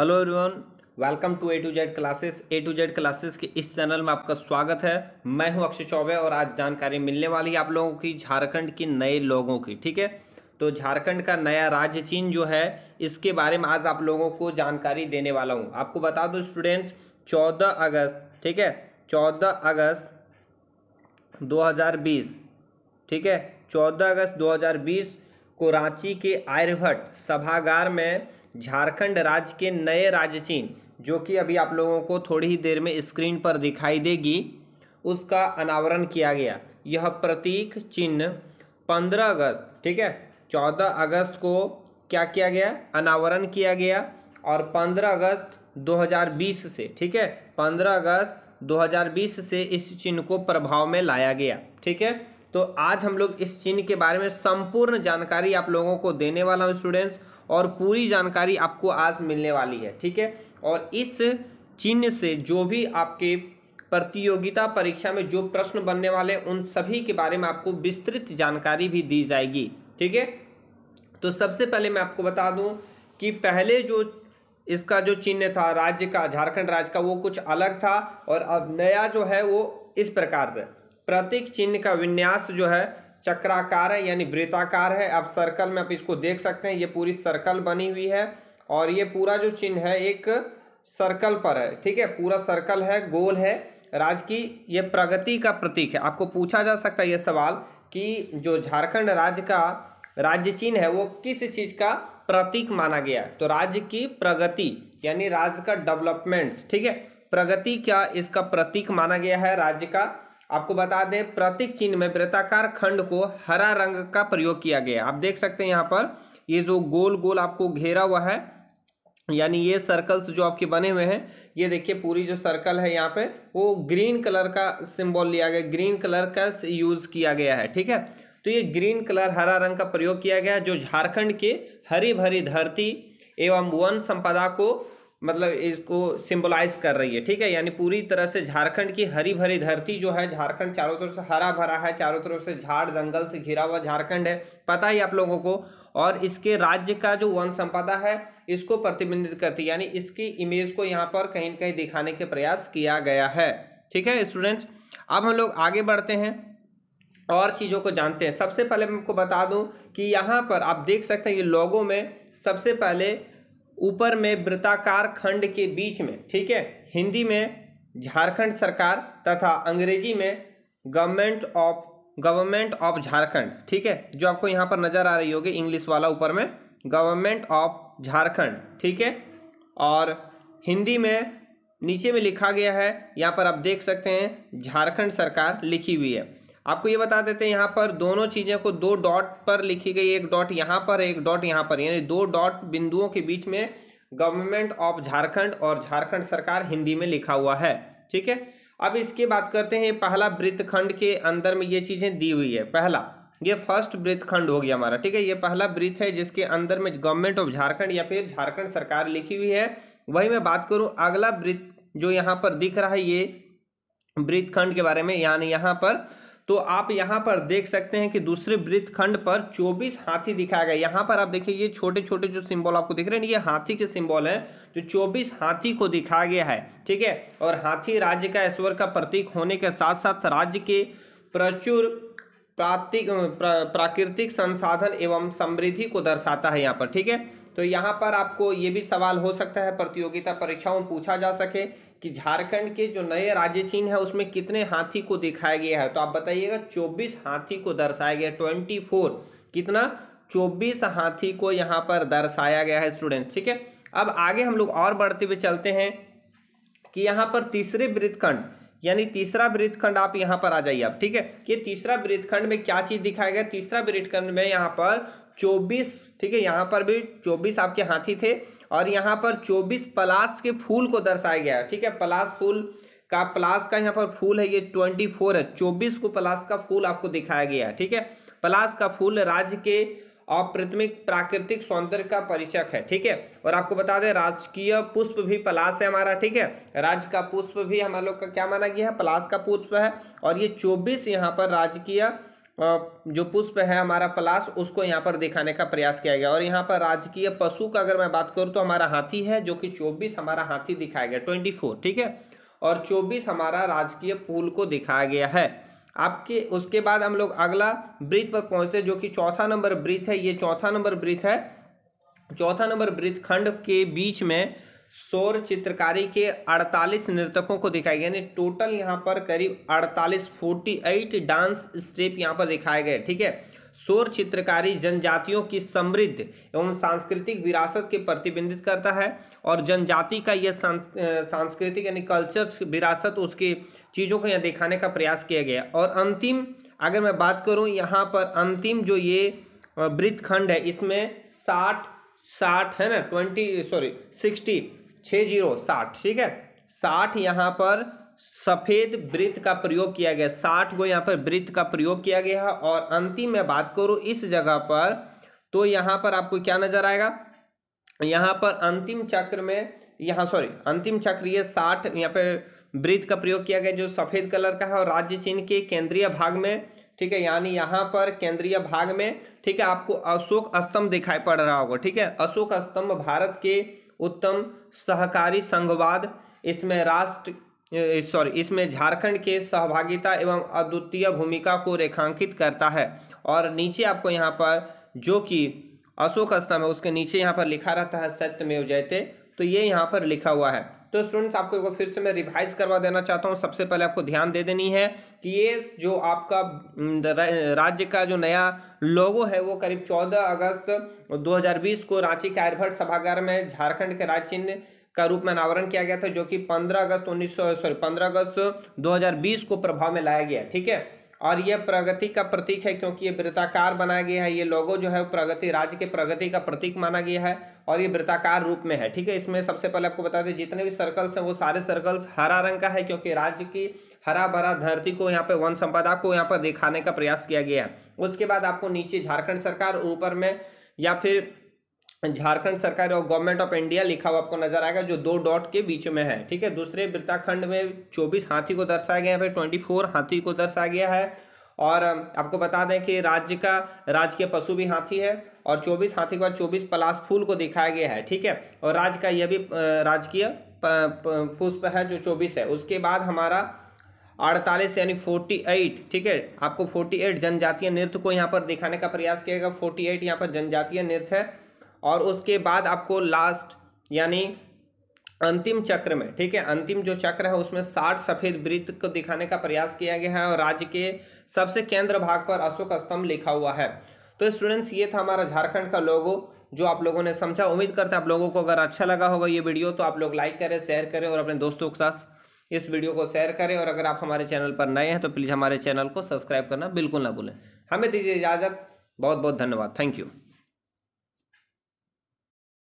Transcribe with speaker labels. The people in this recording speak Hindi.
Speaker 1: hello everyone welcome to A to Z classes A to Z classes के इस चैनल में आपका स्वागत है मैं हूं अक्षय चौबे और आज जानकारी मिलने वाली है आप लोगों की झारखंड के नए लोगों की ठीक है तो झारखंड का नया राज्य चिन्ह जो है इसके बारे में आज आप लोगों को जानकारी देने वाला हूँ आपको बता दो स्टूडेंट्स चौदह अगस्त ठीक है चौदह अगस्त दो ठीक है चौदह अगस्त दो को रांची के आर्यभट्ट सभागार में झारखंड राज्य के नए राज्य चिन्ह जो कि अभी आप लोगों को थोड़ी ही देर में स्क्रीन पर दिखाई देगी उसका अनावरण किया गया यह प्रतीक चिन्ह पंद्रह अगस्त ठीक है चौदह अगस्त को क्या किया गया अनावरण किया गया और पंद्रह अगस्त 2020 से ठीक है पंद्रह अगस्त 2020 से इस चिन्ह को प्रभाव में लाया गया ठीक है तो आज हम लोग इस चिन्ह के बारे में संपूर्ण जानकारी आप लोगों को देने वाला हूँ स्टूडेंट्स और पूरी जानकारी आपको आज मिलने वाली है ठीक है और इस चिन्ह से जो भी आपके प्रतियोगिता परीक्षा में जो प्रश्न बनने वाले उन सभी के बारे में आपको विस्तृत जानकारी भी दी जाएगी ठीक है तो सबसे पहले मैं आपको बता दूं कि पहले जो इसका जो चिन्ह था राज्य का झारखंड राज्य का वो कुछ अलग था और अब नया जो है वो इस प्रकार से प्रतीक चिन्ह का विन्यास जो है चक्राकार है यानी वृत्ताकार है आप सर्कल में आप इसको देख सकते हैं ये पूरी सर्कल बनी हुई है और ये पूरा जो चिन्ह है एक सर्कल पर है ठीक है पूरा सर्कल है गोल है राज की ये प्रगति का प्रतीक है आपको पूछा जा सकता है ये सवाल कि जो झारखंड राज्य का राज्य चिन्ह है वो किस चीज़ का प्रतीक माना गया तो राज्य की प्रगति यानी राज्य का डेवलपमेंट ठीक है प्रगति क्या इसका प्रतीक माना गया है राज्य का आपको बता दें प्रतीक चिन्ह में वृत्ताकार खंड को हरा रंग का प्रयोग किया गया आप देख सकते हैं यहाँ पर ये जो गोल गोल आपको घेरा हुआ है यानी ये सर्कल्स जो आपके बने हुए हैं ये देखिए पूरी जो सर्कल है यहाँ पे वो ग्रीन कलर का सिंबल लिया गया ग्रीन कलर का यूज़ किया गया है ठीक है तो ये ग्रीन कलर हरा रंग का प्रयोग किया गया जो झारखंड के हरी भरी धरती एवं वन संपदा को मतलब इसको सिंबलाइज कर रही है ठीक है यानी पूरी तरह से झारखंड की हरी भरी धरती जो है झारखंड चारों तरफ से हरा भरा है चारों तरफ से झाड़ जंगल से घिरा हुआ झारखंड है पता ही आप लोगों को और इसके राज्य का जो वन संपदा है इसको प्रतिबिंबित करती है यानी इसकी इमेज को यहाँ पर कहीं ना कहीं दिखाने के प्रयास किया गया है ठीक है स्टूडेंट्स अब हम लोग आगे बढ़ते हैं और चीज़ों को जानते हैं सबसे पहले मैं आपको बता दूँ कि यहाँ पर आप देख सकते हैं ये लोगों में सबसे पहले ऊपर में वृत्ताकार खंड के बीच में ठीक है हिंदी में झारखंड सरकार तथा अंग्रेजी में government of government of Jharkhand ठीक है जो आपको यहाँ पर नज़र आ रही होगी इंग्लिश वाला ऊपर में गवर्नमेंट ऑफ झारखंड ठीक है और हिंदी में नीचे में लिखा गया है यहाँ पर आप देख सकते हैं झारखंड सरकार लिखी हुई है आपको ये बता देते हैं यहाँ पर दोनों चीज़ें को दो डॉट पर लिखी गई एक डॉट यहाँ पर एक डॉट यहाँ पर यानी दो डॉट बिंदुओं के बीच में गवर्नमेंट ऑफ झारखंड और झारखंड सरकार हिंदी में लिखा हुआ है ठीक है अब इसकी बात करते हैं पहला वृत्तखंड के अंदर में ये चीज़ें दी हुई है पहला ये फर्स्ट वृत्तखंड हो गया हमारा ठीक है ये पहला वृत्त है जिसके अंदर में गवर्नमेंट ऑफ झारखंड या फिर झारखंड सरकार लिखी हुई है वही मैं बात करूँ अगला वृत्त जो यहाँ पर दिख रहा है ये वृत्तखंड के बारे में यानी यहाँ पर तो आप यहाँ पर देख सकते हैं कि दूसरे वृत्त खंड पर 24 हाथी दिखाया गया यहाँ पर आप देखिए ये छोटे छोटे जो सिंबल आपको दिख रहे हैं ये हाथी के सिंबल हैं जो 24 हाथी को दिखाया गया है ठीक है और हाथी राज्य का ईश्वर का प्रतीक होने के साथ साथ राज्य के प्रचुर प्रातिक प्राकृतिक संसाधन एवं समृद्धि को दर्शाता है यहाँ पर ठीक है तो यहाँ पर आपको ये भी सवाल हो सकता है प्रतियोगिता परीक्षाओं में पूछा जा सके कि झारखंड के जो नए राज्य चिन्ह है उसमें कितने हाथी को दिखाया गया है तो आप बताइएगा चौबीस हाथी को दर्शाया गया ट्वेंटी फोर कितना चौबीस हाथी को यहाँ पर दर्शाया गया है स्टूडेंट ठीक है अब आगे हम लोग और बढ़ते हुए चलते हैं कि यहाँ पर तीसरे वृत्तखंड यानी तीसरा वृत्तखंड आप यहाँ पर आ जाइए आप ठीक है कि तीसरा वृत्तखंड में क्या चीज़ दिखाया गया तीसरा वृत्तखंड में यहाँ पर चौबीस ठीक है यहाँ पर भी चौबीस आपके हाथी थे और यहाँ पर चौबीस पलास के फूल को दर्शाया गया है ठीक है पलास फूल का पलास का यहाँ पर फूल है ये ट्वेंटी फोर है चौबीस को पलास का फूल आपको दिखाया गया है ठीक है पलास का फूल राज्य के अप्रतिमिक प्राकृतिक सौंदर्य का परिचक है ठीक है और आपको बता दें राजकीय पुष्प भी पलास है हमारा ठीक है राज्य का पुष्प भी हमारे लोग का क्या माना गया है पलास का पुष्प है और ये चौबीस यहाँ पर राजकीय जो पुष्प है हमारा पलाश उसको यहाँ पर दिखाने का प्रयास किया गया और यहाँ पर राजकीय पशु का अगर मैं बात करूँ तो हमारा हाथी है जो कि चौबीस हमारा हाथी दिखाया गया ट्वेंटी फोर ठीक है और चौबीस हमारा राजकीय पुल को दिखाया गया है आपके उसके बाद हम लोग अगला ब्रिज पर पहुँचते जो कि चौथा नंबर ब्रिज है ये चौथा नंबर ब्रिज है चौथा नंबर खंड के बीच में सौर चित्रकारी के 48 नृतकों को दिखाया गया यानी टोटल यहाँ पर करीब 48 48 डांस स्टेप यहाँ पर दिखाए गए ठीक है सौर चित्रकारी जनजातियों की समृद्ध एवं सांस्कृतिक विरासत के प्रतिबिंबित करता है और जनजाति का यह सांस्कृतिक यानी कल्चर विरासत उसके चीज़ों को यहाँ दिखाने का प्रयास किया गया और अंतिम अगर मैं बात करूँ यहाँ पर अंतिम जो ये वृत्तखंड है इसमें साठ साठ है ना ट्वेंटी सॉरी सिक्सटी छः जीरो साठ ठीक है साठ यहाँ पर सफ़ेद वृत्त का प्रयोग किया गया साठ को यहाँ पर वृत्त का प्रयोग किया गया है और अंतिम में बात करूँ इस जगह पर तो यहाँ पर आपको क्या नज़र आएगा यहाँ पर अंतिम चक्र में यहाँ सॉरी अंतिम चक्र ये साठ यहाँ पर वृत्त का प्रयोग किया गया जो सफ़ेद कलर का है और राज्य चिन्ह के केंद्रीय भाग में ठीक है यानी यहाँ पर केंद्रीय भाग में ठीक है आपको अशोक स्तंभ दिखाई पड़ रहा होगा ठीक है अशोक स्तंभ भारत के उत्तम सहकारी संघवाद इसमें राष्ट्र सॉरी इसमें झारखंड के सहभागिता एवं अद्वितीय भूमिका को रेखांकित करता है और नीचे आपको यहाँ पर जो कि अशोक स्तंभ है उसके नीचे यहाँ पर लिखा रहता है सत्यमेव जयते तो ये यहाँ पर लिखा हुआ है तो स्टूडेंट्स आपको एक बार फिर से मैं रिवाइज करवा देना चाहता हूँ सबसे पहले आपको ध्यान दे देनी है कि ये जो आपका राज्य का जो नया लोगो है वो करीब 14 अगस्त 2020 को रांची के आर्यभट्ट सभागार में झारखंड के राज्य चिन्ह का रूप में अनावरण किया गया था जो कि 15 अगस्त 1900 सॉरी 15 अगस्त 2020 को प्रभाव में लाया गया ठीक है और ये प्रगति का प्रतीक है क्योंकि ये वृत्ताकार बनाया गया है ये लोगो जो है प्रगति राज्य के प्रगति का प्रतीक माना गया है और ये वृत्ताकार रूप में है ठीक है इसमें सबसे पहले आपको बता दें जितने भी सर्कल्स हैं वो सारे सर्कल्स हरा रंग का है क्योंकि राज्य की हरा भरा धरती को यहाँ पे वन संपदा को यहाँ पर दिखाने का प्रयास किया गया है उसके बाद आपको नीचे झारखंड सरकार ऊपर में या फिर झारखंड सरकार और गवर्नमेंट ऑफ इंडिया लिखा हुआ आपको नजर आएगा जो दो डॉट के बीच में है ठीक है दूसरे वृत्ताखंड में 24 हाथी को दर्शाया गया है फिर फोर हाथी को दर्शाया गया है और आपको बता दें कि राज्य का राजकीय पशु भी हाथी है और 24 हाथी के बाद चौबीस पलाश फूल को दिखाया गया है ठीक है और राज्य का यह भी राजकीय पुष्प है जो चौबीस है उसके बाद हमारा अड़तालीस यानी फोर्टी एट ठीक है आपको फोर्टी एट जनजातीय नृत्य को यहाँ पर दिखाने का प्रयास किया गया फोर्टी एट यहाँ पर जनजातीय नृत्य है और उसके बाद आपको लास्ट यानी अंतिम चक्र में ठीक है अंतिम जो चक्र है उसमें साठ सफेद वृत्त को दिखाने का प्रयास किया गया है और राज्य के सबसे केंद्र भाग पर अशोक स्तंभ लिखा हुआ है तो स्टूडेंट्स ये था हमारा झारखंड का लोगो जो आप लोगों ने समझा उम्मीद करते हैं आप लोगों को अगर अच्छा लगा होगा ये वीडियो तो आप लोग लाइक करें शेयर करें और अपने दोस्तों के साथ इस वीडियो को शेयर करें और अगर आप हमारे चैनल पर नए हैं तो प्लीज़ हमारे चैनल को सब्सक्राइब करना बिल्कुल ना भूलें हमें दीजिए इजाज़त बहुत बहुत धन्यवाद थैंक यू